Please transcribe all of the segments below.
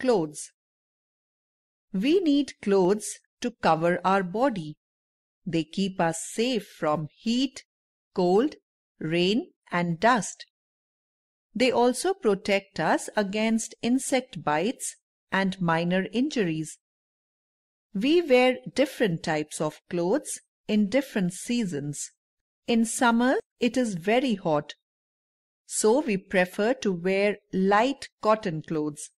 Clothes. We need clothes to cover our body. They keep us safe from heat, cold, rain, and dust. They also protect us against insect bites and minor injuries. We wear different types of clothes in different seasons. In summer, it is very hot, so we prefer to wear light cotton clothes.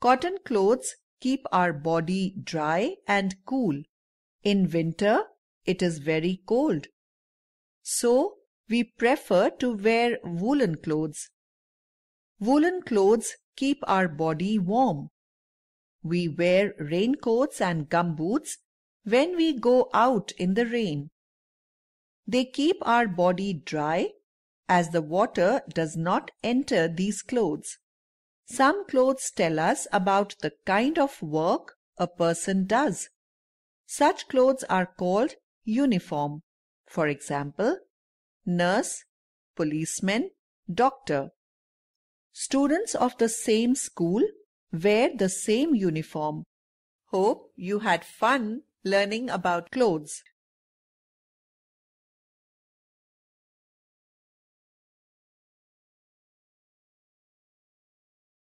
Cotton clothes keep our body dry and cool. In winter it is very cold. So we prefer to wear woolen clothes. Woolen clothes keep our body warm. We wear raincoats and gumboots when we go out in the rain. They keep our body dry as the water does not enter these clothes. Some clothes tell us about the kind of work a person does. Such clothes are called uniform. For example, nurse, policeman, doctor. Students of the same school wear the same uniform. Hope you had fun learning about clothes.